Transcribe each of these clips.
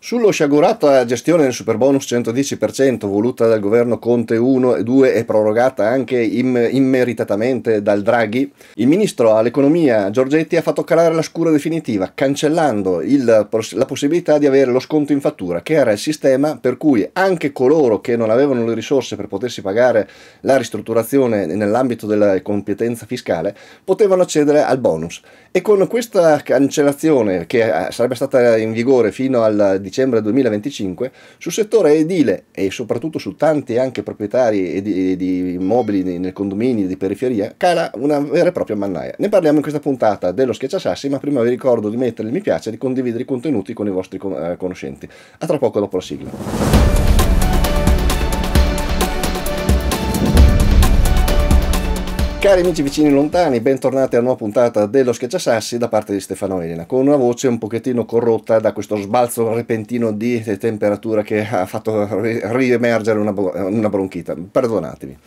Sulla sciagurata gestione del superbonus 110% voluta dal governo Conte 1 e 2 e prorogata anche immeritatamente dal Draghi, il ministro all'economia Giorgetti ha fatto calare la scura definitiva, cancellando il, la possibilità di avere lo sconto in fattura, che era il sistema per cui anche coloro che non avevano le risorse per potersi pagare la ristrutturazione nell'ambito della competenza fiscale potevano accedere al bonus. E con questa cancellazione, che eh, sarebbe stata in vigore fino al dicembre 2025, sul settore edile e soprattutto su tanti anche proprietari di, di immobili nel condominio di periferia, cala una vera e propria mannaia. Ne parliamo in questa puntata dello Schiacciasassi, ma prima vi ricordo di mettere il mi piace e di condividere i contenuti con i vostri eh, conoscenti. A tra poco dopo la sigla. Cari amici vicini e lontani, bentornati alla nuova puntata dello Schiacciasassi da parte di Stefano Elena, con una voce un pochettino corrotta da questo sbalzo repentino di temperatura che ha fatto riemergere una, una bronchita. Perdonatemi.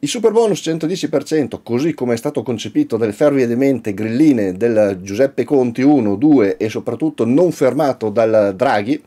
Il super bonus 110%, così come è stato concepito dalle fervidamente grilline del Giuseppe Conti 1, 2 e soprattutto non fermato dal Draghi,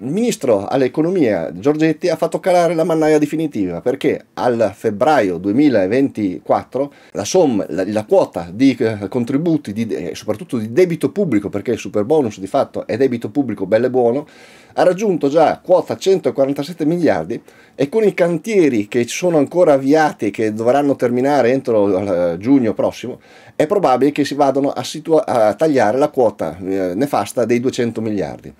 il ministro all'economia Giorgetti ha fatto calare la mannaia definitiva perché al febbraio 2024 la, somma, la, la quota di eh, contributi di, eh, soprattutto di debito pubblico perché il super bonus di fatto è debito pubblico bello e buono ha raggiunto già quota 147 miliardi e con i cantieri che sono ancora avviati e che dovranno terminare entro eh, giugno prossimo è probabile che si vadano a, a tagliare la quota eh, nefasta dei 200 miliardi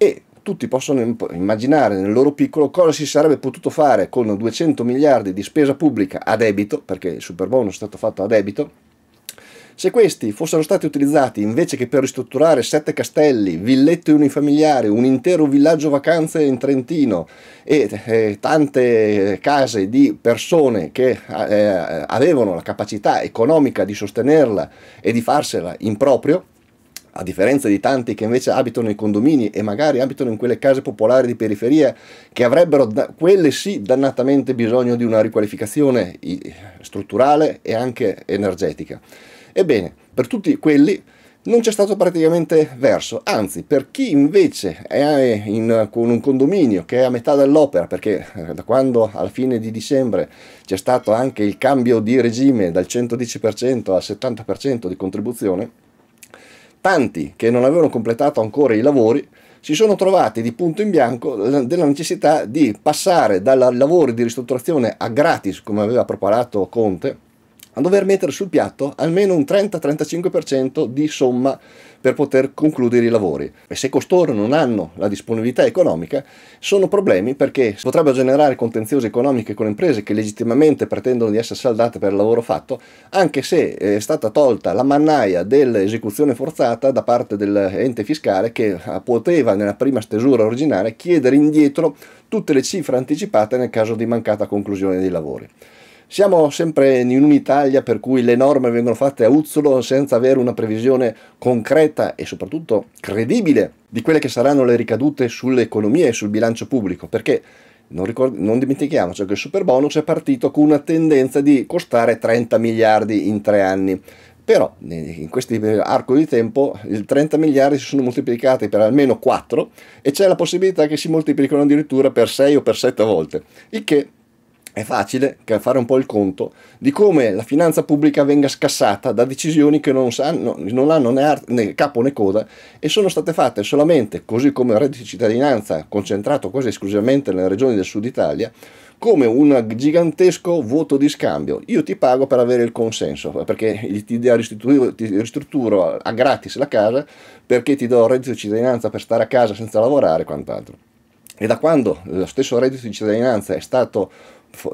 e tutti possono immaginare nel loro piccolo cosa si sarebbe potuto fare con 200 miliardi di spesa pubblica a debito, perché il super bonus è stato fatto a debito, se questi fossero stati utilizzati invece che per ristrutturare sette castelli, villette unifamiliari, un intero villaggio vacanze in Trentino e eh, tante case di persone che eh, avevano la capacità economica di sostenerla e di farsela in proprio, a differenza di tanti che invece abitano nei condomini e magari abitano in quelle case popolari di periferia che avrebbero, quelle sì, dannatamente bisogno di una riqualificazione strutturale e anche energetica. Ebbene, per tutti quelli non c'è stato praticamente verso, anzi per chi invece è in, con un condominio che è a metà dell'opera, perché eh, da quando alla fine di dicembre c'è stato anche il cambio di regime dal 110% al 70% di contribuzione, tanti che non avevano completato ancora i lavori si sono trovati di punto in bianco della necessità di passare dai lavori di ristrutturazione a gratis come aveva preparato Conte a dover mettere sul piatto almeno un 30-35% di somma per poter concludere i lavori. E se costoro non hanno la disponibilità economica, sono problemi perché potrebbero generare contenziosi economiche con le imprese che legittimamente pretendono di essere saldate per il lavoro fatto, anche se eh, è stata tolta la mannaia dell'esecuzione forzata da parte dell'ente fiscale che eh, poteva nella prima stesura originale chiedere indietro tutte le cifre anticipate nel caso di mancata conclusione dei lavori. Siamo sempre in un'Italia per cui le norme vengono fatte a uzzolo senza avere una previsione concreta e soprattutto credibile di quelle che saranno le ricadute sull'economia e sul bilancio pubblico, perché non, ricord- non dimentichiamoci cioè, che il super bonus è partito con una tendenza di costare 30 miliardi in tre anni però in questo eh, arco di tempo i 30 miliardi si sono moltiplicati per almeno 4 e c'è la possibilità che si moltiplichino addirittura per 6 o per 7 volte, il che è facile fare un po' il conto di come la finanza pubblica venga scassata da decisioni che non, sanno, non hanno né, ar- né capo né coda e sono state fatte solamente, così come il reddito di cittadinanza concentrato quasi esclusivamente nelle regioni del sud Italia, come un gigantesco vuoto di scambio. Io ti pago per avere il consenso, perché ti, ti ristrutturo a gratis la casa, perché ti do il reddito di cittadinanza per stare a casa senza lavorare e quant'altro. E da quando lo stesso reddito di cittadinanza è stato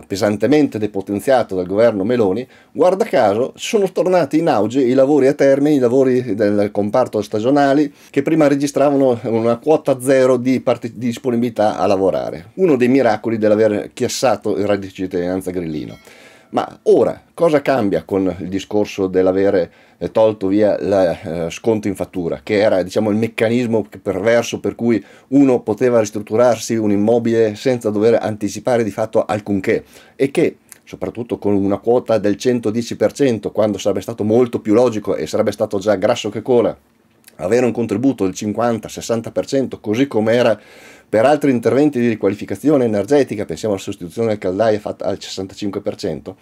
pesantemente depotenziato dal governo Meloni, guarda caso sono tornati in auge i lavori a termine, i lavori del comparto stagionali che prima registravano una quota zero di, parte, di disponibilità a lavorare. Uno dei miracoli dell'aver chiassato il reddito di cittadinanza grillino. Ma ora cosa cambia con il discorso dell'avere eh, tolto via il eh, sconto in fattura, che era diciamo, il meccanismo perverso per cui uno poteva ristrutturarsi un immobile senza dover anticipare di fatto alcunché e che soprattutto con una quota del 110%, quando sarebbe stato molto più logico e sarebbe stato già grasso che cola avere un contributo del 50-60% così come era per altri interventi di riqualificazione energetica, pensiamo alla sostituzione del caldaio fatta al 65%,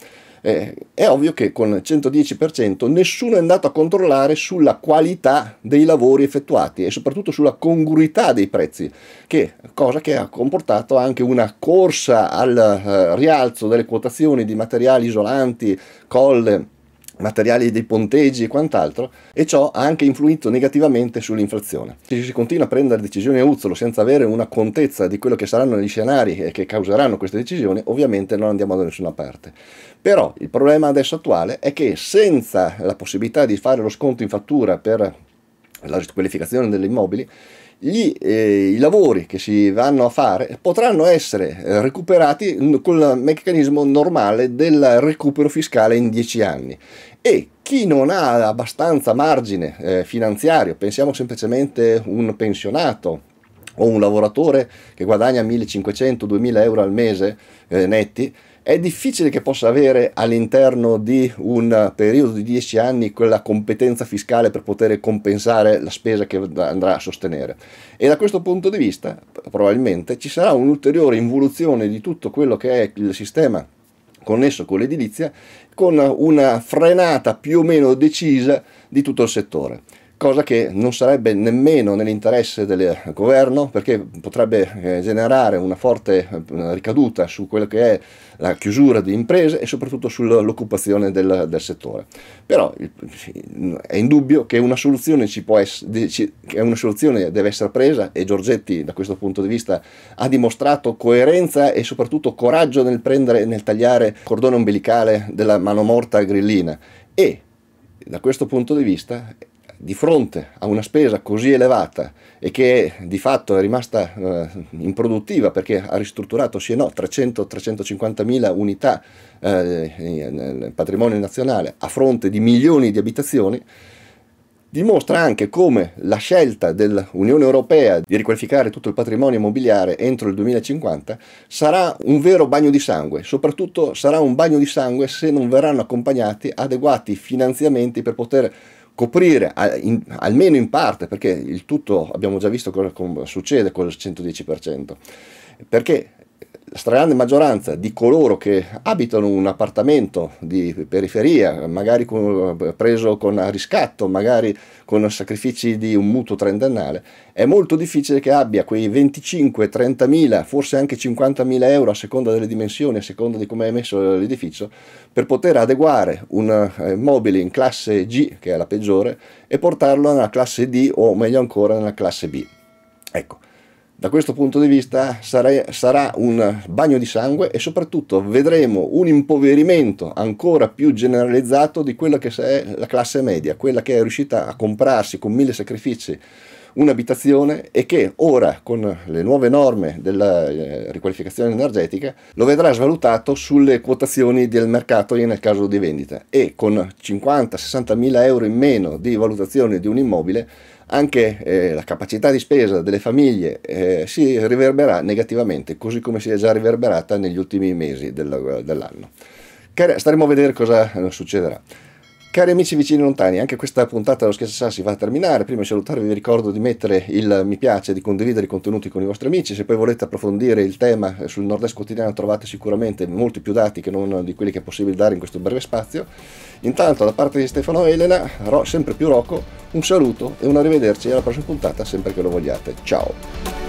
eh, è ovvio che con 110% nessuno è andato a controllare sulla qualità dei lavori effettuati e soprattutto sulla congruità dei prezzi, che, cosa che ha comportato anche una corsa al eh, rialzo delle quotazioni di materiali isolanti, colle, materiali dei ponteggi e quant'altro, e ciò ha anche influito negativamente sull'inflazione. Se si continua a prendere decisioni a uzzolo senza avere una contezza di quello che saranno gli scenari che causeranno queste decisioni, ovviamente non andiamo da nessuna parte. Però il problema adesso attuale è che senza la possibilità di fare lo sconto in fattura per la risqualificazione degli immobili, gli, eh, i lavori che si vanno a fare potranno essere eh, recuperati col meccanismo normale del recupero fiscale in 10 anni e chi non ha abbastanza margine eh, finanziario, pensiamo semplicemente un pensionato o un lavoratore che guadagna 1500-2000 euro al mese eh, netti, è difficile che possa avere all'interno di un periodo di 10 anni quella competenza fiscale per poter compensare la spesa che andrà a sostenere. E da questo punto di vista probabilmente ci sarà un'ulteriore involuzione di tutto quello che è il sistema connesso con l'edilizia, con una frenata più o meno decisa di tutto il settore cosa che non sarebbe nemmeno nell'interesse del governo perché potrebbe eh, generare una forte eh, ricaduta su quello che è la chiusura di imprese e soprattutto sull'occupazione del, del, settore. Però è indubbio che una soluzione, ci può essere, che una soluzione deve essere presa e Giorgetti da questo punto di vista ha dimostrato coerenza e soprattutto coraggio nel, prendere, e nel tagliare il cordone umbilicale della mano morta grillina e da questo punto di vista di fronte a una spesa così elevata e che di fatto è rimasta eh, improduttiva perché ha ristrutturato sì e no 300-350 mila unità eh, nel patrimonio nazionale a fronte di milioni di abitazioni, dimostra anche come la scelta dell'Unione Europea di riqualificare tutto il patrimonio immobiliare entro il 2050 sarà un vero bagno di sangue, soprattutto sarà un bagno di sangue se non verranno accompagnati adeguati finanziamenti per poter coprire in, almeno in parte, perché il tutto abbiamo già visto cosa succede con il 110%, perché la stragrande maggioranza di coloro che abitano un appartamento di periferia, magari con, preso con a riscatto, magari con sacrifici di un mutuo trentennale, è molto difficile che abbia quei 25, 30 mila, forse anche 50 mila euro a seconda delle dimensioni, a seconda di come è messo l'edificio, per poter adeguare un immobile eh, in classe G, che è la peggiore, e portarlo nella classe D o meglio ancora nella classe B. Ecco, da questo punto di vista sare, sarà un bagno di sangue e soprattutto vedremo un impoverimento ancora più generalizzato di quella che è la classe media, quella che è riuscita a comprarsi con mille sacrifici un'abitazione e che ora con le nuove norme della eh, riqualificazione energetica lo vedrà svalutato sulle quotazioni del mercato e nel caso di vendita e con 50-60 mila euro in meno di valutazione di un immobile anche eh, la capacità di spesa delle famiglie eh, si riverberà negativamente così come si è già riverberata negli ultimi mesi del, dell'anno. Staremo a vedere cosa eh, succederà. Cari amici vicini e lontani, anche questa puntata dello Scherzo Sassi va a terminare. Prima di salutarvi vi ricordo di mettere il mi piace, di condividere i contenuti con i vostri amici. Se poi volete approfondire il tema sul Nord-Est quotidiano trovate sicuramente molti più dati che non di quelli che è possibile dare in questo breve spazio. Intanto da parte di Stefano Elena, sempre più Rocco, un saluto e un arrivederci alla prossima puntata sempre che lo vogliate. Ciao!